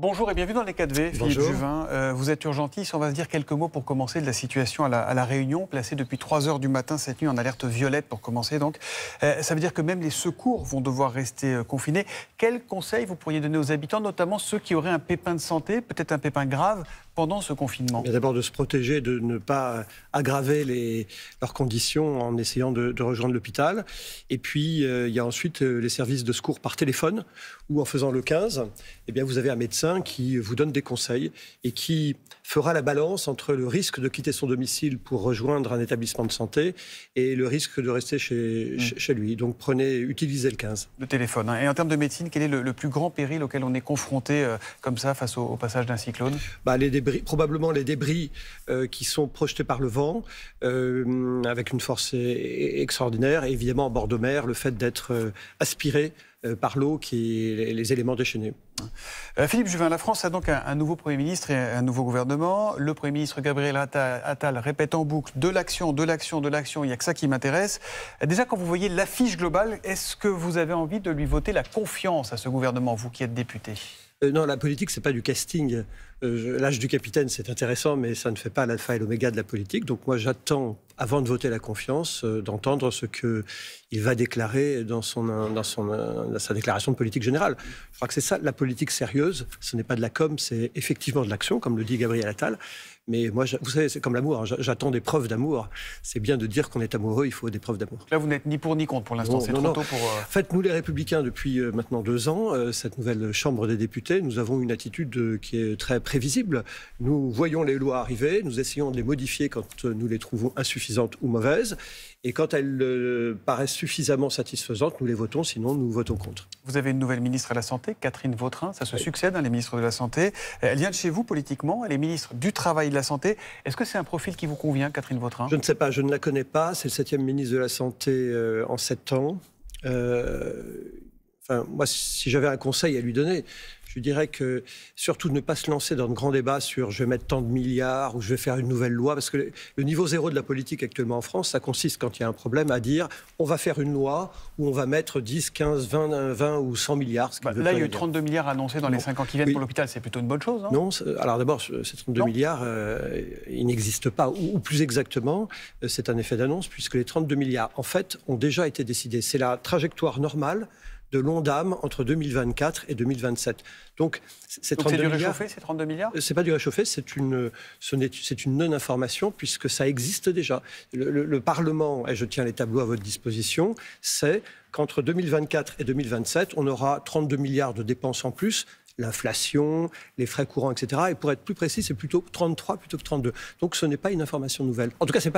Bonjour et bienvenue dans les 4V, Philippe Juvin. Euh, vous êtes urgentiste, on va se dire quelques mots pour commencer de la situation à la, Réunion, placée depuis 3 heures du matin cette nuit en alerte violette pour commencer. Donc, euh, ça veut dire que même les secours vont devoir rester euh, confinés. Quels conseils vous pourriez donner aux habitants, notamment ceux qui auraient un pépin de santé, peut-être un pépin grave, pendant ce confinement D'abord de se protéger, de ne pas aggraver les, leurs conditions en essayant de, rejoindre l'hôpital. Et puis, euh, il y a ensuite euh, les services de secours par téléphone ou en faisant le 15, et eh bien, vous avez un médecin qui vous donne des conseils et qui fera la balance entre le risque de quitter son domicile pour rejoindre un établissement de santé et le risque de rester chez, mm. chez lui. Donc, prenez, utilisez le 15. Le téléphone. Hein. Et en termes de médecine, quel est le, plus grand péril auquel on est confronté euh, comme ça face au, passage d'un cyclone bah, les probablement les débris euh, qui sont projetés par le vent euh, avec une force e-, e-, extraordinaire. évidemment, en bord de mer, le fait d'être euh, aspiré par l'eau qui est les éléments déchaînés. Philippe Juvin, la France a donc un, un, nouveau Premier ministre et un nouveau gouvernement. Le Premier ministre Gabriel Attal répète en boucle de l'action, de l'action, de l'action, il n'y a que ça qui m'intéresse. Déjà, quand vous voyez l'affiche globale, est-ce que vous avez envie de lui voter la confiance à ce gouvernement, vous qui êtes député euh, non, la politique, c'est pas du casting. Euh, l'âge du capitaine, c'est intéressant, mais ça ne fait pas l'alpha et l'oméga de la politique. Donc moi, j'attends, avant de voter la confiance, euh, d'entendre ce qu'il va déclarer dans, dans, son, dans sa déclaration de politique générale. Je crois que c'est ça, la politique sérieuse. Ce n'est pas de la com, c'est effectivement de l'action, comme le dit Gabriel Attal. Mais moi, vous savez, c'est comme l'amour. Hein. J'attends des preuves d'amour. C'est bien de dire qu'on est amoureux, il faut des preuves d'amour. Là, vous n'êtes ni pour ni contre pour l'instant. C'est trop tôt pour. En euh, fait, nous, les Républicains, depuis euh, maintenant deux ans, euh, cette nouvelle Chambre des députés, nous avons une attitude qui est très prévisible. Nous voyons les lois arriver, nous essayons de les modifier quand nous les trouvons insuffisantes ou mauvaises. Et quand elles paraissent suffisamment satisfaisantes, nous les votons, sinon nous votons contre. Vous avez une nouvelle ministre à la Santé, Catherine Vautrin. Ça se succède, dans hein, les ministres de la Santé. Elle vient de chez vous politiquement. Elle est ministre du Travail la Santé. Est-ce que c'est un profil qui vous convient, Catherine Vautrin Je ne sais pas, je ne la connais pas. C'est le septième ministre de la Santé euh, en sept ans. Euh, moi, si j'avais un conseil à lui donner, je dirais que surtout ne pas se lancer dans de grands débats sur je vais mettre tant de milliards ou je vais faire une nouvelle loi, parce que le niveau zéro de la politique actuellement en France, ça consiste quand il y a un problème à dire on va faire une loi où on va mettre 10, 15, 20, 20 ou 100 milliards. Bah, là, il y a eu 32 milliards annoncés dans les 5 ans qui viennent pour l'hôpital, c'est plutôt une bonne chose. Hein non, alors d'abord, ces 32 milliards, euh, ils n'existent pas, ou, ou, plus exactement, euh, c'est un effet d'annonce, puisque les 32 milliards, en fait, ont déjà été décidés. C'est la trajectoire normale de l'ONDAM entre 2024 et 2027. Donc, c'est du réchauffé, 32 milliards euh, C'est pas du réchauffé, c'est une, ce une non-information puisque ça existe déjà. Le, le, Parlement, et je tiens les tableaux à votre disposition, c'est qu'entre 2024 et 2027, on aura 32 milliards de dépenses en plus, l'inflation, les frais courants, etc. Et pour être plus précis, c'est plutôt 33 plutôt que 32. Donc ce n'est pas une information nouvelle. En tout cas, ce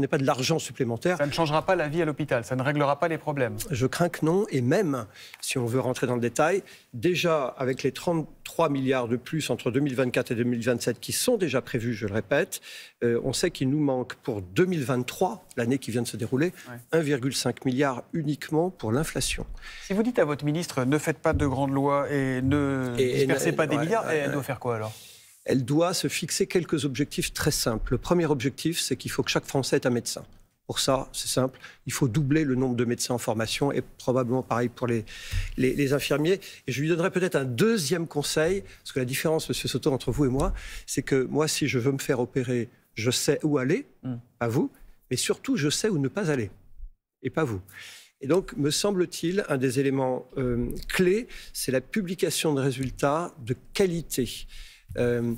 n'est pas de l'argent supplémentaire. Ça ne changera pas la vie à l'hôpital, ça ne réglera pas les problèmes. Je crains que non, et même, si on veut rentrer dans le détail, déjà avec les 33 milliards de plus entre 2024 et 2027 qui sont déjà prévus, je le répète, euh, on sait qu'il nous manque pour 2023 l'année qui vient de se dérouler, 1,5 milliard uniquement pour l'inflation. Si vous dites à votre ministre ne faites pas de grandes lois et ne et, dispersez pas des milliards, elle doit faire quoi alors Elle doit se fixer quelques objectifs très simples. Le premier objectif, c'est qu'il faut que chaque Français ait un médecin. Pour ça, c'est simple, il faut doubler le nombre de médecins en formation et probablement pareil pour les, les, infirmiers. Et je lui donnerai peut-être un deuxième conseil, parce que la différence, Monsieur Soto, entre vous et moi, c'est que moi, si je veux me faire opérer, je sais où aller, hmm. à vous, mais surtout, je sais où ne pas aller, et pas vous. Et donc, me semble-t-il, un des éléments euh, clés, c'est la publication de résultats de qualité. Euh,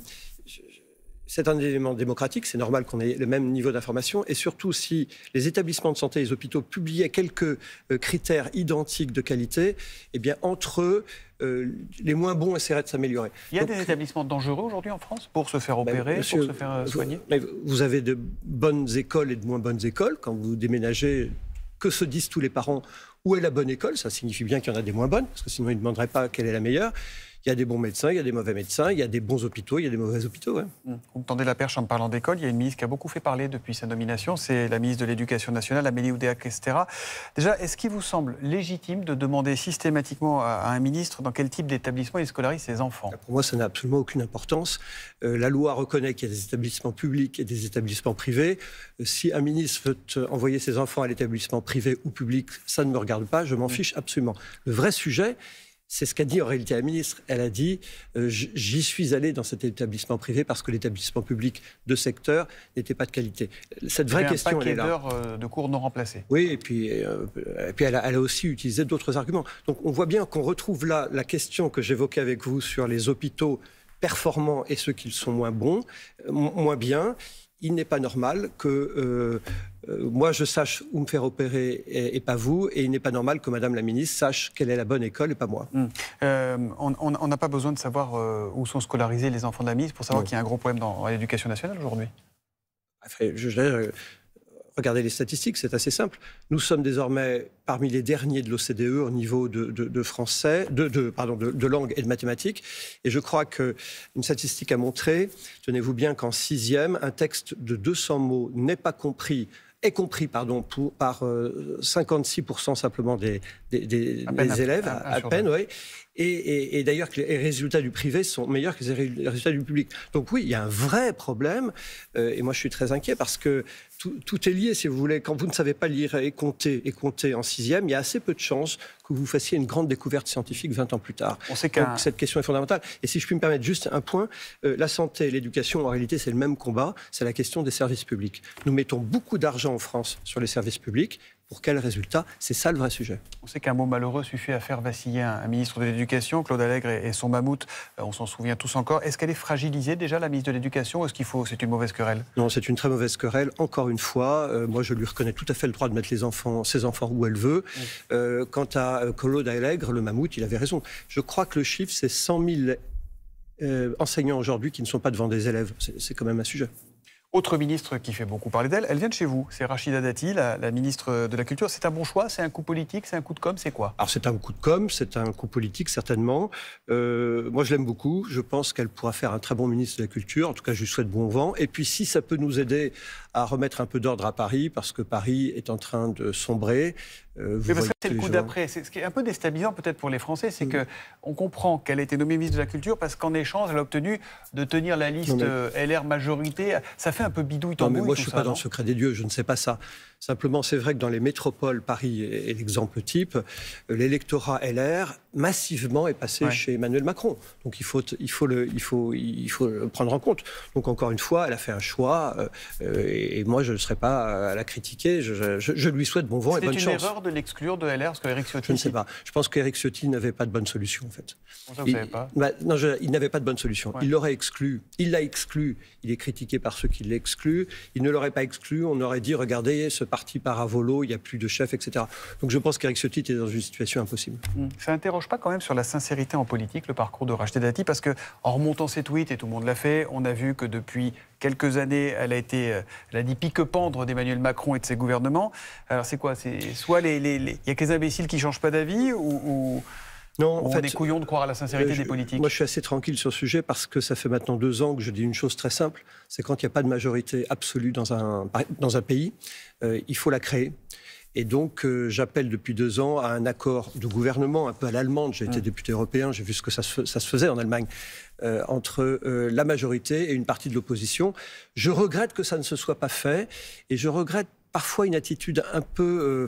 c'est un élément démocratique, c'est normal qu'on ait le même niveau d'information, et surtout si les établissements de santé et les hôpitaux publiaient quelques euh, critères identiques de qualité, eh bien entre eux, euh, les moins bons essaieraient de s'améliorer. Il y a des établissements dangereux aujourd'hui en France pour se faire ben, opérer, pour se faire euh, soigner vous, vous avez de bonnes écoles et de moins bonnes écoles. Quand vous déménagez, que se disent tous les parents où est la bonne école Ça signifie bien qu'il y en a des moins bonnes, parce que sinon ils ne demanderaient pas quelle est la meilleure. Il y a des bons médecins, il y a des mauvais médecins, il y a des bons hôpitaux, il y a des mauvais hôpitaux. Ouais. Hein. Mmh. Vous me tendez la perche en parlant d'école. Il y a une ministre qui a beaucoup fait parler depuis sa nomination, c'est la ministre de l'Éducation nationale, Amélie Oudéa-Castéra. Déjà, est-ce qu'il vous semble légitime de demander systématiquement à un ministre dans quel type d'établissement il scolarise ses enfants Pour moi, ça n'a absolument aucune importance. Euh, la loi reconnaît qu'il y a des établissements publics et des établissements privés. Euh, si un ministre veut envoyer ses enfants à l'établissement privé ou public, ça ne me regarde pas, je m'en mmh. fiche absolument. Le vrai sujet, c'est ce qu'a dit en réalité la ministre. Elle a dit euh, J'y suis allé dans cet établissement privé parce que l'établissement public de secteur n'était pas de qualité. Cette vraie question, un elle est là. d'heures euh, de cours non remplacées. Oui, et puis, euh, et puis elle, a, elle, a, aussi utilisé d'autres arguments. Donc on voit bien qu'on retrouve là la question que j'évoquais avec vous sur les hôpitaux performants et ceux qui sont moins bons, moins bien il n'est pas normal que euh, euh, moi je sache où me faire opérer et, pas vous, et il n'est pas normal que Madame la ministre sache quelle est la bonne école et pas moi. Hum. Euh, on n'a pas besoin de savoir où sont scolarisés les enfants de la ministre pour savoir qu'il y a un gros problème dans l'éducation nationale aujourd'hui. Je, je, Regardez les statistiques, c'est assez simple. Nous sommes désormais parmi les derniers de l'OCDE au niveau de, français, de, pardon, de, langue et de mathématiques. Et je crois qu'une statistique a montré, tenez-vous bien qu'en sixième, un texte de 200 mots n'est pas compris est compris pardon, par 56% euh, simplement des, élèves, à, peine, oui et, d'ailleurs que les résultats du privé sont meilleurs que les résultats du public. Donc oui, il y a un vrai problème, euh, et moi je suis très inquiet parce que tout, est lié, si vous voulez. Quand vous ne savez pas lire et compter, et compter en sixième, il y a assez peu de chances que vous fassiez une grande découverte scientifique 20 ans plus tard. On cette question est fondamentale. Et si je puis me permettre juste un point, euh, la santé et l'éducation, en réalité, c'est le même combat, c'est la question des services publics. Nous mettons beaucoup d'argent en France sur les services publics, pour quel résultat C'est ça le vrai sujet. On sait qu'un mot malheureux suffit à faire vaciller un, ministre de l'Éducation. Claude Allègre et, son mammouth, euh, on s'en souvient tous encore. Est-ce qu'elle est fragilisée déjà, la ministre de l'Éducation Est-ce qu'il faut. C'est une mauvaise querelle Non, c'est une très mauvaise querelle. Encore une fois, euh, moi je lui reconnais tout à fait le droit de mettre ses enfants où elle veut. Euh, quant à Claude Allègre, le mammouth, il avait raison. Je crois que le chiffre, c'est 100 000 enseignants aujourd'hui qui ne sont pas devant des élèves. C'est quand même un sujet. Autre ministre qui fait beaucoup parler d'elle, elle vient de chez vous, c'est Rachida Dati, la, ministre de la Culture. C'est un bon choix, c'est un coup politique, c'est un coup de com', c'est quoi Alors c'est un coup de com', c'est un coup politique certainement. Euh, moi je l'aime beaucoup, je pense qu'elle pourra faire un très bon ministre de la Culture, en tout cas je lui souhaite bon vent. Et puis si ça peut nous aider à remettre un peu d'ordre à Paris, parce que Paris est en train de sombrer, euh, mais c'est le coup d'après. Ce qui est un peu déstabilisant peut-être pour les Français, c'est mm. que qu'on comprend qu'elle a été nommée ministre de la Culture parce qu'en échange, elle a obtenu de tenir la liste euh, LR majorité. Ça fait un peu bidouille Non, mais moi, je ne suis pas dans le secret des dieux, je ne sais pas ça. Simplement, c'est vrai que dans les métropoles, Paris est l'exemple type, euh, l'électorat LR massivement est passé chez Emmanuel Macron. Donc il faut, il, faut le, il, faut, il faut prendre en compte. Donc encore une fois, elle a fait un choix et, moi, je ne serai pas à la critiquer. Je, lui souhaite bon vent et bonne une chance. Erreur de l'exclure de LR que Eric Ciotti... Je ne sais pas. Je pense qu'Eric Ciotti n'avait pas de bonne solution, en fait. Ça, vous il, pas bah, Non, il n'avait pas de bonne solution. Il l'aurait exclu. Il l'a exclu. Il est critiqué par ceux qui l'excluent. Il ne l'aurait pas exclu. On aurait dit, regardez, ce parti part à volo, il n'y a plus de chef, etc. Donc je pense qu'Eric Ciotti était dans une situation impossible. Hmm. Ça n'interroge pas quand même sur la sincérité en politique, le parcours de Dati, Parce que, en remontant ses tweets, et tout le monde l'a fait, on a vu que depuis quelques années, elle a été, euh, la dit pique-pendre d'Emmanuel Macron et de ses gouvernements. Alors c'est quoi C'est soit les, les, y a que les imbéciles qui changent pas d'avis ou, ou... Non, en fait, des couillons de croire à la sincérité euh, des politiques. Moi, je suis assez tranquille sur ce sujet parce que ça fait maintenant deux ans que je dis une chose très simple c'est quand il n'y a pas de majorité absolue dans un, dans un pays, euh, il faut la créer. Et donc, j'appelle depuis deux ans à un accord de gouvernement, un peu à l'allemande. J'ai été mm. député européen, j'ai vu ce que ça se, ça se faisait en Allemagne. Euh, entre euh, la majorité et une partie de l'opposition. Je regrette que ça ne se soit pas fait et je regrette parfois une attitude un peu, euh,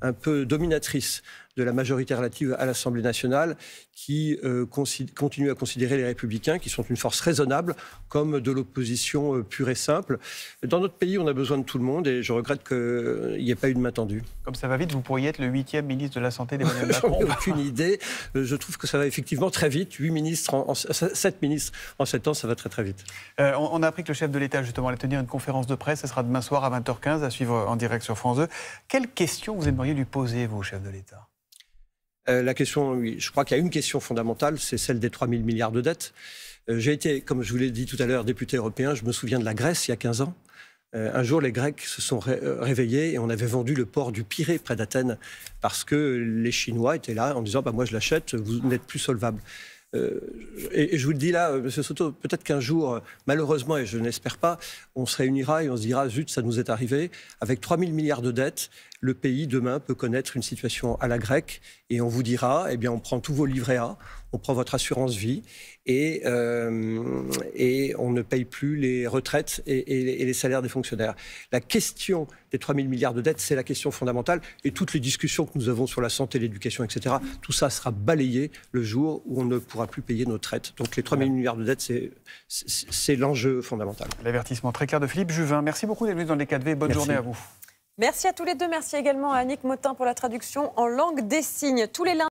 un peu dominatrice de la majorité relative à l'Assemblée nationale qui continue à considérer les républicains, qui sont une force raisonnable, comme de l'opposition pure et simple. Dans notre pays, on a besoin de tout le monde et je regrette qu'il n'y ait pas eu de main tendue. Comme ça va vite, vous pourriez être le huitième ministre de la Santé d'Emmanuel Macron. J'en ai aucune idée. Je trouve que ça va effectivement très vite. Huit ministres en, sept ministres en sept ans, ça va très très vite. Euh, on, a appris que le chef de l'État justement allait tenir une conférence de presse, ça sera demain soir à 20h15 à suivre en direct sur France 2. Quelle question vous aimeriez lui poser, vous, chef de l'État euh, la question, je crois qu'il y a une question fondamentale, c'est celle des 3 000 milliards de dettes. Euh, j'ai été, comme je vous l'ai dit tout à l'heure, député européen. Je me souviens de la Grèce il y a 15 ans. un jour, les Grecs se sont réveillés et on avait vendu le port du Pirée près d'Athènes parce que les Chinois étaient là en disant bah, Moi, je l'achète, vous n'êtes plus solvable. Euh, et, je vous le dis là, euh, Monsieur Soto, peut-être qu'un jour, euh, malheureusement, et je n'espère pas, on se réunira et on se dira, zut, ça nous est arrivé. Avec 3 000 milliards de dettes, le pays, demain, peut connaître une situation à la grecque. Et on vous dira, eh bien, on prend tous vos livrets A, on prend votre assurance vie et, euh, et on ne paye plus les retraites et, les salaires des fonctionnaires. La question des 3 000 milliards de dettes, c'est la question fondamentale. Et toutes les discussions que nous avons sur la santé, l'éducation, etc., tout ça sera balayé le jour où on ne pourra plus payer nos traites. Donc les 3 000 milliards de dettes, c'est l'enjeu fondamental. L'avertissement très clair de Philippe Juvin. Merci beaucoup d'être venu dans les 4V. Bonne journée à vous. Merci à tous les deux. Merci également à Annick Motin pour la traduction en langue des signes. Tous les